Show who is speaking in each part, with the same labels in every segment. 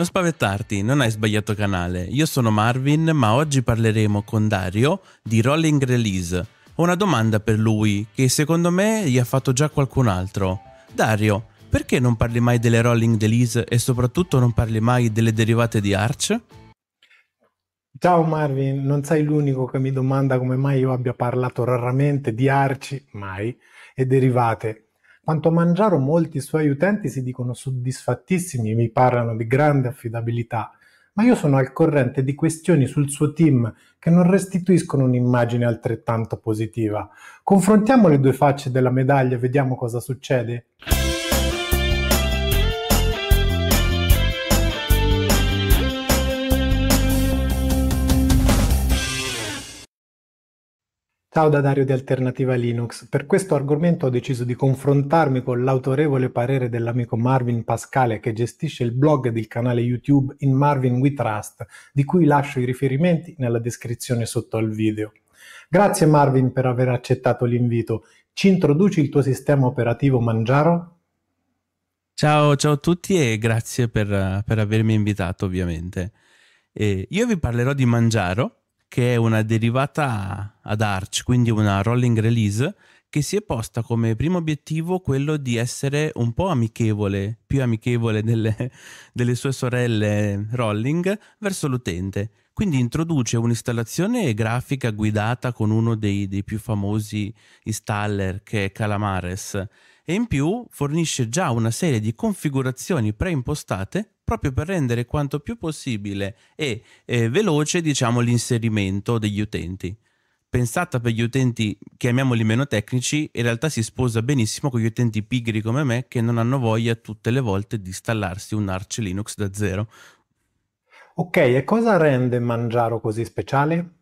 Speaker 1: Non spaventarti, non hai sbagliato canale. Io sono Marvin, ma oggi parleremo con Dario di Rolling Release. Ho una domanda per lui, che secondo me gli ha fatto già qualcun altro. Dario, perché non parli mai delle Rolling Release e soprattutto non parli mai delle derivate di Arch?
Speaker 2: Ciao Marvin, non sei l'unico che mi domanda come mai io abbia parlato raramente di Arci, mai, e derivate, quanto a Mangiaro molti suoi utenti si dicono soddisfattissimi, e mi parlano di grande affidabilità, ma io sono al corrente di questioni sul suo team che non restituiscono un'immagine altrettanto positiva. Confrontiamo le due facce della medaglia e vediamo cosa succede. Ciao da Dario di Alternativa Linux. Per questo argomento ho deciso di confrontarmi con l'autorevole parere dell'amico Marvin Pascale che gestisce il blog del canale YouTube In Marvin We Trust, di cui lascio i riferimenti nella descrizione sotto al video. Grazie Marvin per aver accettato l'invito. Ci introduci il tuo sistema operativo Mangiaro?
Speaker 1: Ciao, ciao a tutti e grazie per, per avermi invitato ovviamente. Eh, io vi parlerò di Mangiaro che è una derivata ad Arch, quindi una rolling release, che si è posta come primo obiettivo quello di essere un po' amichevole, più amichevole delle, delle sue sorelle Rolling, verso l'utente. Quindi introduce un'installazione grafica guidata con uno dei, dei, più famosi installer che è Calamares e in più fornisce già una serie di configurazioni preimpostate proprio per rendere quanto più possibile e eh, veloce diciamo, l'inserimento degli utenti. Pensata per gli utenti, chiamiamoli meno tecnici, in realtà si sposa benissimo con gli utenti pigri come me che non hanno voglia tutte le volte di installarsi un Arch Linux da zero.
Speaker 2: Ok, e cosa rende Mangiaro così speciale?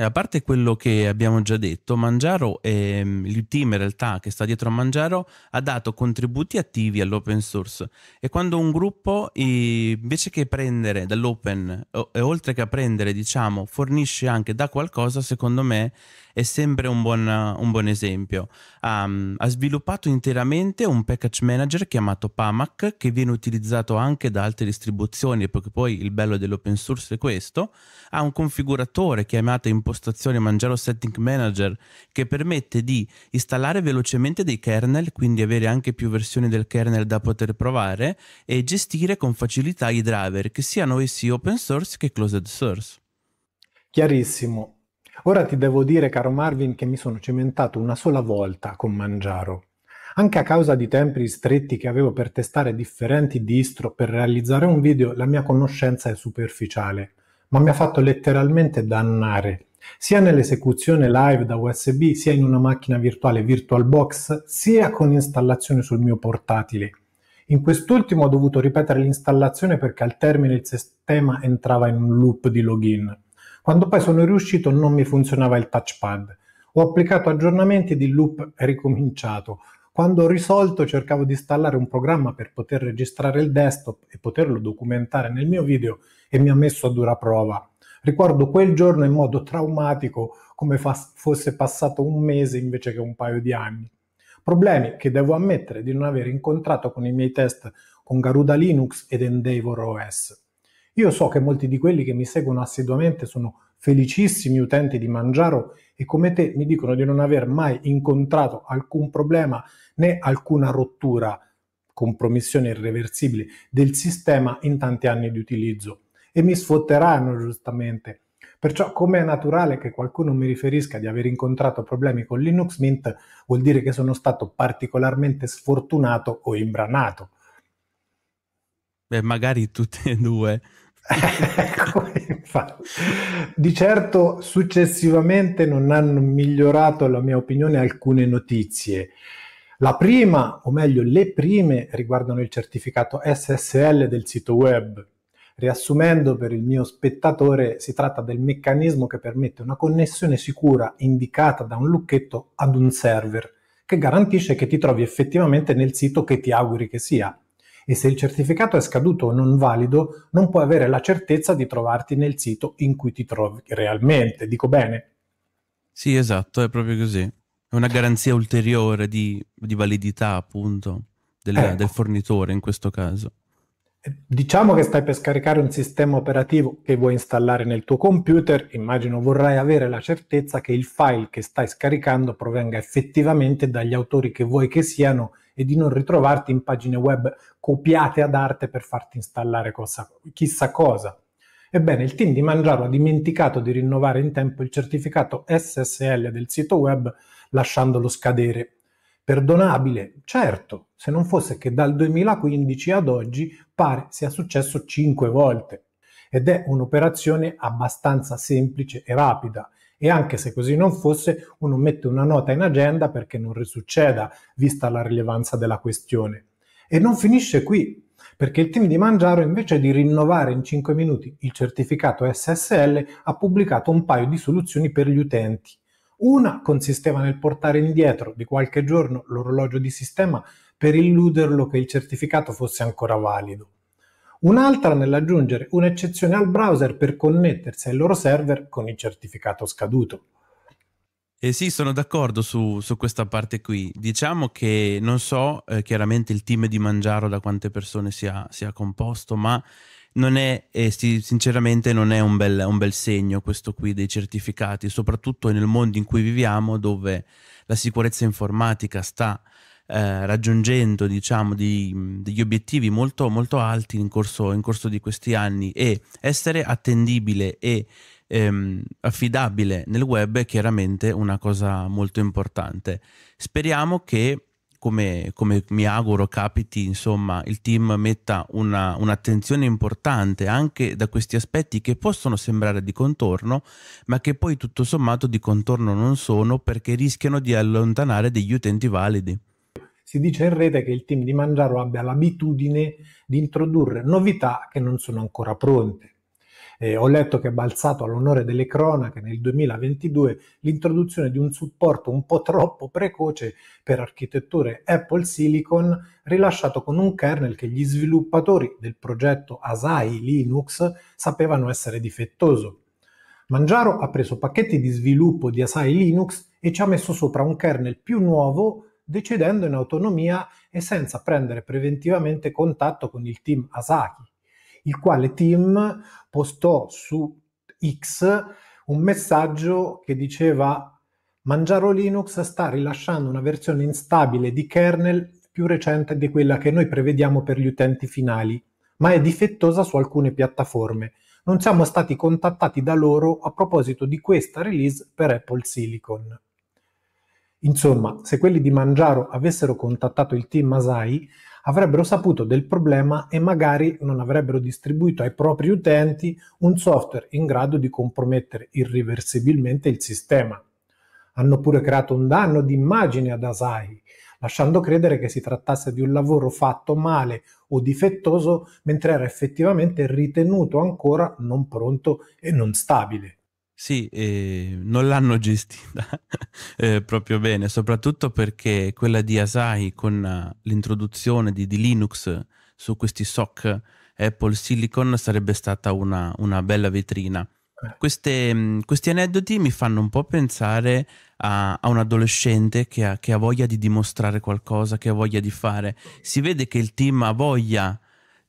Speaker 1: Eh, a parte quello che abbiamo già detto, Mangiaro, e ehm, il team in realtà che sta dietro a Mangiaro, ha dato contributi attivi all'open source e quando un gruppo invece che prendere dall'open e oltre che a prendere, diciamo, fornisce anche da qualcosa, secondo me è sempre un buon, un buon esempio. Um, ha sviluppato interamente un package manager chiamato PAMAC che viene utilizzato anche da altre distribuzioni perché poi il bello dell'open source è questo. Ha un configuratore chiamato impostazione Mangiaro Setting Manager che permette di installare velocemente dei kernel, quindi avere anche più versioni del kernel da poter provare e gestire con facilità i driver che siano essi open source che closed source.
Speaker 2: Chiarissimo. Ora ti devo dire, caro Marvin, che mi sono cimentato una sola volta con Mangiaro. Anche a causa di tempi stretti che avevo per testare differenti distro per realizzare un video, la mia conoscenza è superficiale, ma mi ha fatto letteralmente dannare, sia nell'esecuzione live da USB, sia in una macchina virtuale VirtualBox, sia con installazione sul mio portatile. In quest'ultimo ho dovuto ripetere l'installazione perché al termine il sistema entrava in un loop di login. Quando poi sono riuscito non mi funzionava il touchpad. Ho applicato aggiornamenti di loop e ricominciato. Quando ho risolto cercavo di installare un programma per poter registrare il desktop e poterlo documentare nel mio video e mi ha messo a dura prova. Ricordo quel giorno in modo traumatico come fa- fosse passato un mese invece che un paio di anni. Problemi che devo ammettere di non aver incontrato con i miei test con Garuda Linux ed Endeavor OS. Io so che molti di quelli che mi seguono assiduamente sono felicissimi utenti di Mangiaro e come te mi dicono di non aver mai incontrato alcun problema né alcuna rottura, compromissione irreversibile del sistema in tanti anni di utilizzo e mi sfotteranno giustamente. Perciò, come è naturale che qualcuno mi riferisca di aver incontrato problemi con Linux Mint, vuol dire che sono stato particolarmente sfortunato o imbranato.
Speaker 1: Beh, magari tutte e due. Ecco,
Speaker 2: di certo successivamente non hanno migliorato la mia opinione alcune notizie. La prima, o meglio le prime, riguardano il certificato SSL del sito web. Riassumendo per il mio spettatore, si tratta del meccanismo che permette una connessione sicura indicata da un lucchetto ad un server, che garantisce che ti trovi effettivamente nel sito che ti auguri che sia, e se il certificato è scaduto o non valido non puoi avere la certezza di trovarti nel sito in cui ti trovi realmente, dico bene?
Speaker 1: Sì, esatto, è proprio così. È una garanzia ulteriore di, di validità appunto del, ecco. del fornitore in questo caso.
Speaker 2: Eh, diciamo che stai per scaricare un sistema operativo che vuoi installare nel tuo computer, immagino vorrai avere la certezza che il file che stai scaricando provenga effettivamente dagli autori che vuoi che siano e di non ritrovarti in pagine web copiate ad arte per farti installare cosa, chissà cosa. Ebbene, il team di Mangiaro ha dimenticato di rinnovare in tempo il certificato SSL del sito web lasciandolo scadere. Perdonabile, certo, se non fosse che dal 2015 ad oggi pare sia successo 5 volte. Ed è un'operazione abbastanza semplice e rapida e anche se così non fosse uno mette una nota in agenda perché non risucceda vista la rilevanza della questione. E non finisce qui, perché il team di Mangiaro invece di rinnovare in 5 minuti il certificato SSL ha pubblicato un paio di soluzioni per gli utenti. Una consisteva nel portare indietro di qualche giorno l'orologio di sistema per illuderlo che il certificato fosse ancora valido un'altra nell'aggiungere un'eccezione al browser per connettersi ai loro server con il certificato scaduto.
Speaker 1: Eh sì, sono d'accordo su, su, questa parte qui. Diciamo che non so eh, chiaramente il team di Mangiaro da quante persone sia, sia composto, ma non è, eh, sinceramente non è un bel, un bel segno questo qui dei certificati, soprattutto nel mondo in cui viviamo dove la sicurezza informatica sta eh, raggiungendo diciamo, di, degli obiettivi molto, molto alti in corso, in corso, di questi anni e essere attendibile e ehm, affidabile nel web è chiaramente una cosa molto importante. Speriamo che, come, come mi auguro capiti, insomma, il team metta una, un'attenzione importante anche da questi aspetti che possono sembrare di contorno, ma che poi tutto sommato di contorno non sono perché rischiano di allontanare degli utenti validi.
Speaker 2: Si dice in rete che il team di Mangiaro abbia l'abitudine di introdurre novità che non sono ancora pronte. Eh, ho letto che è balzato all'onore delle cronache nel 2022 l'introduzione di un supporto un po' troppo precoce per architetture Apple Silicon rilasciato con un kernel che gli sviluppatori del progetto Asai Linux sapevano essere difettoso. Mangiaro ha preso pacchetti di sviluppo di Asai Linux e ci ha messo sopra un kernel più nuovo decidendo in autonomia e senza prendere preventivamente contatto con il team Asaki, il quale team postò su X un messaggio che diceva Mangiaro Linux sta rilasciando una versione instabile di kernel più recente di quella che noi prevediamo per gli utenti finali, ma è difettosa su alcune piattaforme. Non siamo stati contattati da loro a proposito di questa release per Apple Silicon. Insomma, se quelli di Mangiaro avessero contattato il team Asai, avrebbero saputo del problema e magari non avrebbero distribuito ai propri utenti un software in grado di compromettere irreversibilmente il sistema. Hanno pure creato un danno di immagine ad Asai, lasciando credere che si trattasse di un lavoro fatto male o difettoso mentre era effettivamente ritenuto ancora non pronto e non stabile.
Speaker 1: Sì, eh, non l'hanno gestita eh, proprio bene, soprattutto perché quella di Asai con eh, l'introduzione di, di Linux su questi SOC Apple Silicon sarebbe stata una, una bella vetrina. Eh. Queste, mm, questi aneddoti mi fanno un po' pensare a, a un adolescente che ha, che ha, voglia di dimostrare qualcosa, che ha voglia di fare. Si vede che il team ha voglia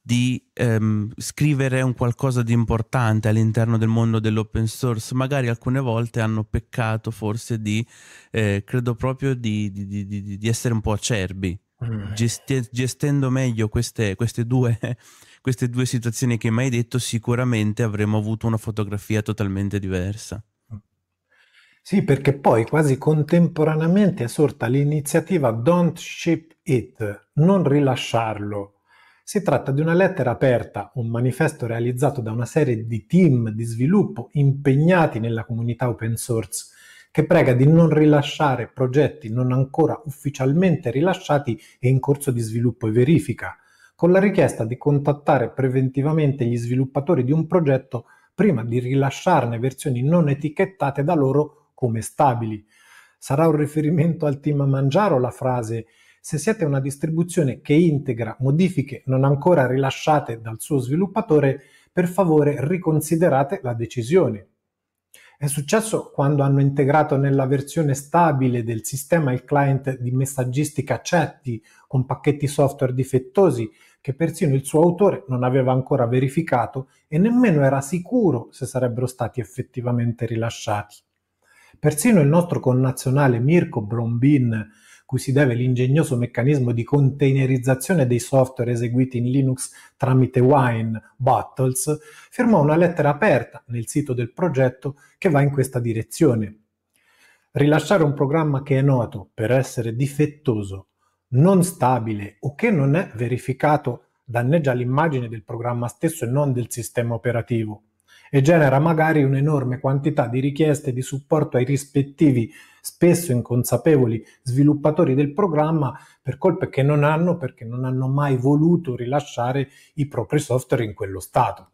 Speaker 1: di ehm, scrivere un qualcosa di importante all'interno del mondo dell'open source, magari alcune volte hanno peccato forse di, eh, credo proprio di, di, di, di, essere un po' acerbi, mm. Gesti- gestendo meglio queste, queste, due, queste due situazioni che mai detto, sicuramente avremmo avuto una fotografia totalmente
Speaker 2: diversa. Sì, perché poi quasi contemporaneamente è sorta l'iniziativa Don't Ship It, non rilasciarlo si tratta di una lettera aperta, un manifesto realizzato da una serie di team di sviluppo impegnati nella comunità open source, che prega di non rilasciare progetti non ancora ufficialmente rilasciati e in corso di sviluppo e verifica, con la richiesta di contattare preventivamente gli sviluppatori di un progetto prima di rilasciarne versioni non etichettate da loro come stabili. Sarà un riferimento al team Mangiaro la frase se siete una distribuzione che integra modifiche non ancora rilasciate dal suo sviluppatore, per favore riconsiderate la decisione. È successo quando hanno integrato nella versione stabile del sistema il client di messaggistica Chatty con pacchetti software difettosi che persino il suo autore non aveva ancora verificato e nemmeno era sicuro se sarebbero stati effettivamente rilasciati. Persino il nostro connazionale Mirko Brombin cui si deve l'ingegnoso meccanismo di containerizzazione dei software eseguiti in Linux tramite Wine Battles, firmò una lettera aperta nel sito del progetto che va in questa direzione. Rilasciare un programma che è noto per essere difettoso, non stabile o che non è verificato danneggia l'immagine del programma stesso e non del sistema operativo e genera magari un'enorme quantità di richieste di supporto ai rispettivi spesso inconsapevoli sviluppatori del programma per colpe che non hanno perché non hanno mai voluto rilasciare i propri software in quello stato.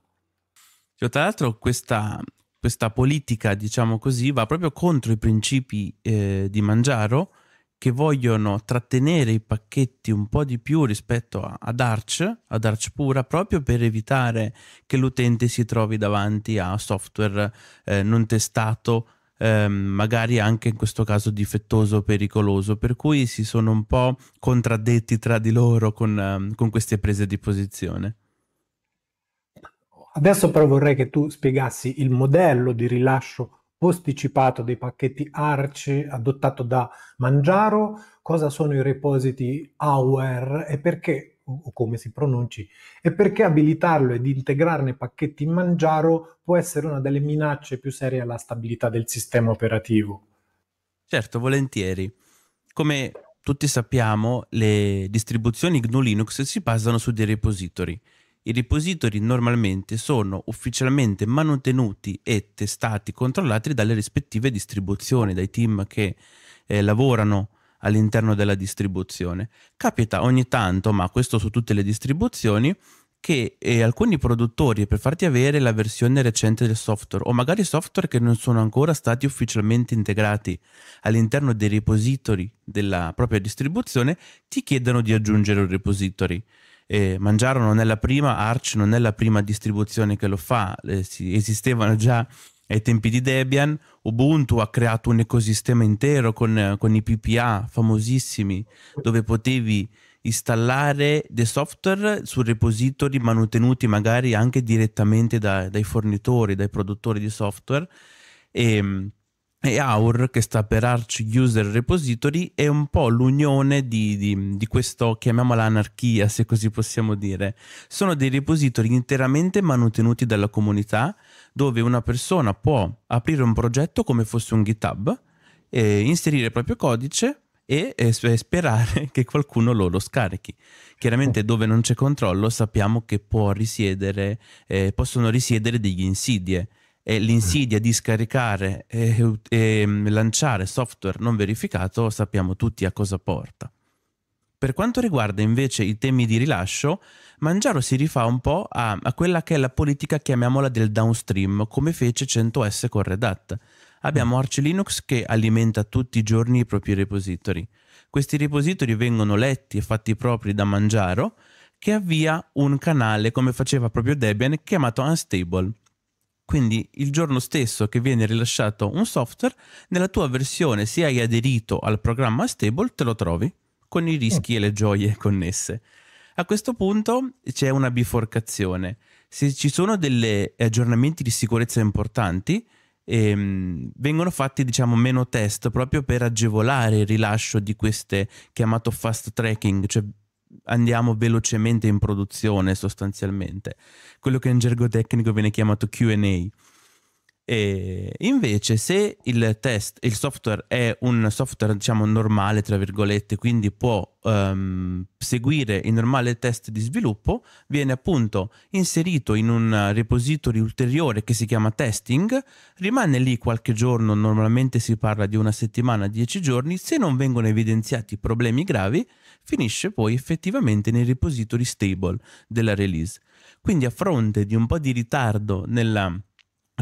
Speaker 1: Cioè, tra l'altro questa, questa, politica, diciamo così, va proprio contro i principi eh, di Mangiaro che vogliono trattenere i pacchetti un po' di più rispetto ad Arch, ad Arch pura, proprio per evitare che l'utente si trovi davanti a software eh, non testato ehm, magari anche in questo caso difettoso o pericoloso, per cui si sono un po' contraddetti tra di loro con, ehm, con queste prese di posizione.
Speaker 2: Adesso però vorrei che tu spiegassi il modello di rilascio posticipato dei pacchetti ARCI adottato da Mangiaro, cosa sono i repositi AWARE e perché o come si pronunci, e perché abilitarlo ed integrarne pacchetti in Mangiaro può essere una delle minacce più serie alla stabilità del sistema operativo.
Speaker 1: Certo, volentieri. Come tutti sappiamo, le distribuzioni GNU Linux si basano su dei repository. I repository normalmente sono ufficialmente mantenuti e testati, controllati dalle rispettive distribuzioni, dai team che eh, lavorano all'interno della distribuzione. Capita ogni tanto, ma questo su tutte le distribuzioni, che eh, alcuni produttori per farti avere la versione recente del software o magari software che non sono ancora stati ufficialmente integrati all'interno dei repository della propria distribuzione ti chiedono di aggiungere un repository. Eh, Mangiaro non è la prima, Arch non è la prima distribuzione che lo fa, eh, sì, esistevano già ai tempi di Debian, Ubuntu ha creato un ecosistema intero con, con i PPA famosissimi, dove potevi installare dei software su repository manutenuti magari anche direttamente da, dai fornitori, dai produttori di software. E, ehm, e AUR, che sta per Arch User Repository, è un po' l'unione di, di, di questo, chiamiamola anarchia, se così possiamo dire. Sono dei repository interamente manutenuti dalla comunità, dove una persona può aprire un progetto come fosse un GitHub, eh, inserire il proprio codice e, e, sperare che qualcuno lo, lo, scarichi. Chiaramente dove non c'è controllo sappiamo che può risiedere, eh, possono risiedere degli insidie eh, l'insidia di scaricare e, e mm, lanciare software non verificato sappiamo tutti a cosa porta. Per quanto riguarda invece i temi di rilascio, Mangiaro si rifà un po' a, a quella che è la politica, chiamiamola, del downstream, come fece 100S con Red Hat. Abbiamo mm. Arch Linux che alimenta tutti i giorni i propri repository. Questi repository vengono letti e fatti propri da Mangiaro, che avvia un canale, come faceva proprio Debian, chiamato Unstable. Quindi il giorno stesso che viene rilasciato un software, nella tua versione, se hai aderito al programma stable, te lo trovi, con i rischi e le gioie connesse. A questo punto c'è una biforcazione. Se ci sono degli aggiornamenti di sicurezza importanti, ehm, vengono fatti diciamo meno test proprio per agevolare il rilascio di queste chiamato fast tracking, cioè andiamo velocemente in produzione sostanzialmente, quello che in gergo tecnico viene chiamato QA e invece, se il test, il software è un software, diciamo, normale, tra virgolette, quindi può um, seguire il normale test di sviluppo, viene appunto inserito in un repository ulteriore che si chiama testing, rimane lì qualche giorno, normalmente si parla di una settimana, dieci giorni, se non vengono evidenziati problemi gravi, finisce poi effettivamente nei repository stable della release. Quindi a fronte di un po' di ritardo nella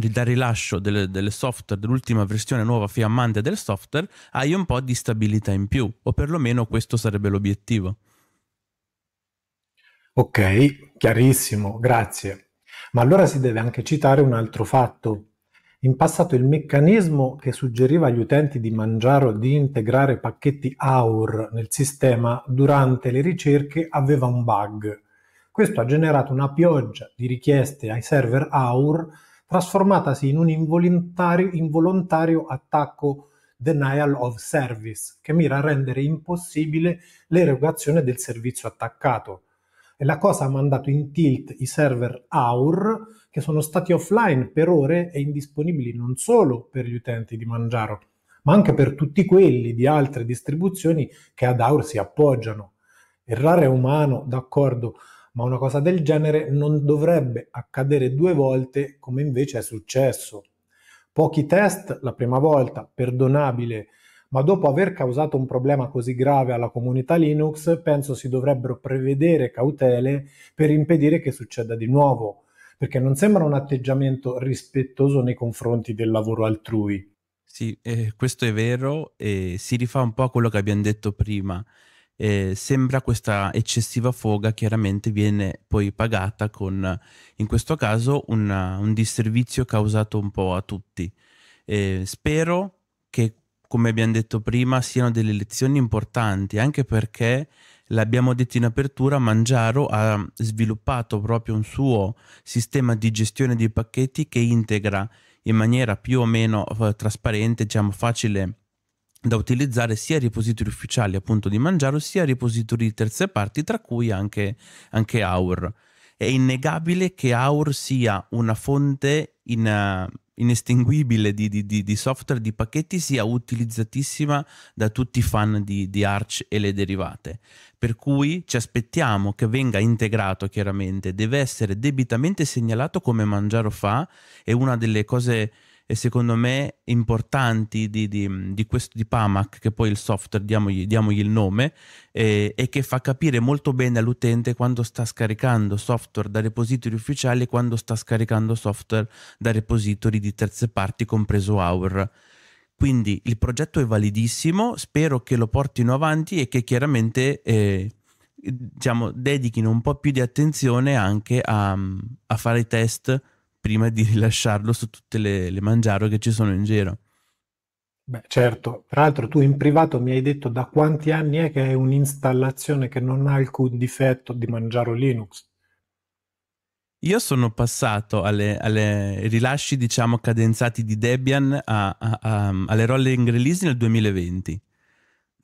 Speaker 1: dal rilascio delle, delle, software, dell'ultima versione nuova fiammante del software, hai un po' di stabilità in più, o perlomeno questo sarebbe l'obiettivo.
Speaker 2: Ok, chiarissimo, grazie. Ma allora si deve anche citare un altro fatto. In passato il meccanismo che suggeriva agli utenti di mangiare o di integrare pacchetti AUR nel sistema durante le ricerche aveva un bug. Questo ha generato una pioggia di richieste ai server AUR trasformatasi in un involontario, involontario attacco denial of service, che mira a rendere impossibile l'erogazione del servizio attaccato. E la cosa ha mandato in tilt i server AUR, che sono stati offline per ore e indisponibili non solo per gli utenti di Mangiaro, ma anche per tutti quelli di altre distribuzioni che ad AUR si appoggiano. Errare è umano, d'accordo, ma una cosa del genere non dovrebbe accadere due volte come invece è successo. Pochi test la prima volta, perdonabile, ma dopo aver causato un problema così grave alla comunità Linux, penso si dovrebbero prevedere cautele per impedire che succeda di nuovo, perché non sembra un atteggiamento rispettoso nei confronti del lavoro altrui.
Speaker 1: Sì, eh, questo è vero e si rifà un po' a quello che abbiamo detto prima eh, sembra questa eccessiva foga chiaramente viene poi pagata con, in questo caso, una, un disservizio causato un po' a tutti. Eh, spero che, come abbiamo detto prima, siano delle lezioni importanti, anche perché l'abbiamo detto in apertura, Mangiaro ha sviluppato proprio un suo sistema di gestione dei pacchetti che integra in maniera più o meno eh, trasparente, diciamo facile, da utilizzare sia repository ufficiali appunto di Mangiaro sia repository di terze parti tra cui anche, anche Aur. È innegabile che Aur sia una fonte in, uh, inestinguibile di, di, di, software, di pacchetti, sia utilizzatissima da tutti i fan di, di Arch e le derivate. Per cui ci aspettiamo che venga integrato chiaramente, deve essere debitamente segnalato come Mangiaro fa, è una delle cose e secondo me importanti di, di, di, questo, di PAMAC, che poi il software, diamogli, diamogli il nome, eh, e che fa capire molto bene all'utente quando sta scaricando software da repository ufficiali e quando sta scaricando software da repository di terze parti, compreso Aur. Quindi il progetto è validissimo, spero che lo portino avanti e che chiaramente eh, diciamo, dedichino un po' più di attenzione anche a, a fare i test prima di rilasciarlo su tutte le, le mangiaro che ci sono in giro.
Speaker 2: Beh, certo. Tra l'altro tu in privato mi hai detto da quanti anni è che è un'installazione che non ha alcun difetto di mangiaro Linux.
Speaker 1: Io sono passato alle rilasci, diciamo, cadenzati di Debian a, a, a, alle rolling release nel 2020.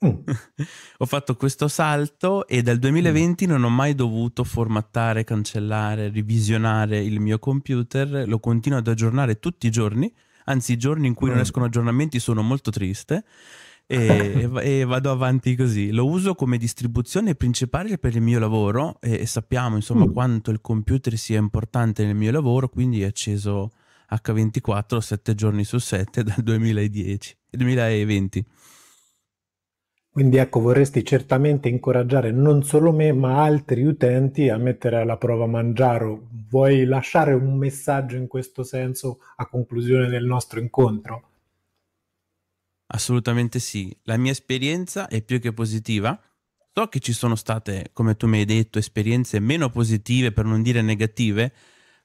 Speaker 1: Mm. ho fatto questo salto e dal 2020 mm. non ho mai dovuto formattare, cancellare, revisionare il mio computer, lo continuo ad aggiornare tutti i giorni, anzi i giorni in cui mm. non escono aggiornamenti sono molto triste. E, e, vado avanti così. Lo uso come distribuzione principale per il mio lavoro e, e sappiamo insomma mm. quanto il computer sia importante nel mio lavoro, quindi è acceso H24 7 giorni su 7 dal 2010, 2020.
Speaker 2: Quindi ecco, vorresti certamente incoraggiare non solo me, ma altri utenti a mettere alla prova Mangiaro. Vuoi lasciare un messaggio in questo senso a conclusione del nostro incontro?
Speaker 1: Assolutamente sì. La mia esperienza è più che positiva. So che ci sono state, come tu mi hai detto, esperienze meno positive, per non dire negative,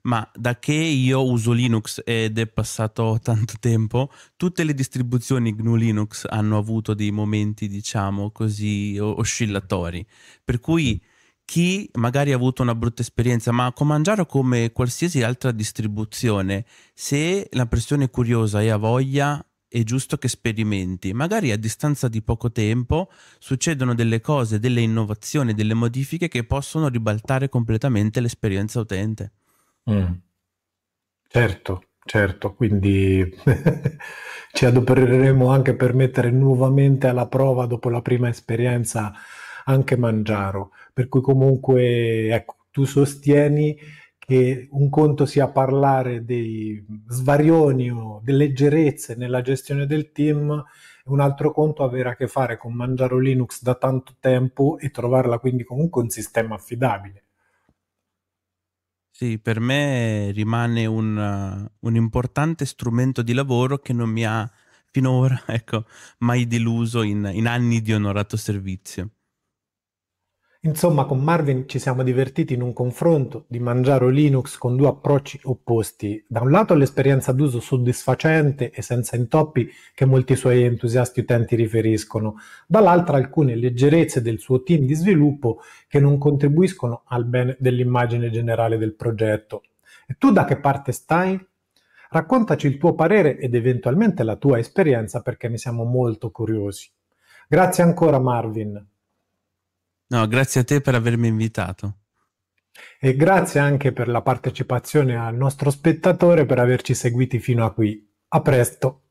Speaker 1: ma da che io uso Linux ed è passato tanto tempo, tutte le distribuzioni GNU Linux hanno avuto dei momenti, diciamo così, oscillatori. Per cui chi magari ha avuto una brutta esperienza, ma con Mangiaro come qualsiasi altra distribuzione, se la persona è curiosa e ha voglia, è giusto che sperimenti. Magari a distanza di poco tempo succedono delle cose, delle innovazioni, delle modifiche che possono ribaltare completamente l'esperienza
Speaker 2: utente. Mm. Certo, certo, quindi ci adopereremo anche per mettere nuovamente alla prova dopo la prima esperienza anche Mangiaro, per cui comunque ecco, tu sostieni che un conto sia parlare dei svarioni o delle leggerezze nella gestione del team, un altro conto avere a che fare con Mangiaro Linux da tanto tempo e trovarla quindi comunque un sistema affidabile.
Speaker 1: Sì, per me rimane un, un importante strumento di lavoro che non mi ha finora ecco, mai deluso in, in anni di onorato servizio.
Speaker 2: Insomma, con Marvin ci siamo divertiti in un confronto di Mangiaro Linux con due approcci opposti. Da un lato l'esperienza d'uso soddisfacente e senza intoppi che molti suoi entusiasti utenti riferiscono, dall'altra alcune leggerezze del suo team di sviluppo che non contribuiscono al bene dell'immagine generale del progetto. E tu da che parte stai? Raccontaci il tuo parere ed eventualmente la tua esperienza perché ne siamo molto curiosi. Grazie ancora Marvin.
Speaker 1: No, grazie a te per avermi invitato.
Speaker 2: E grazie anche per la partecipazione al nostro spettatore per averci seguiti fino a qui. A presto.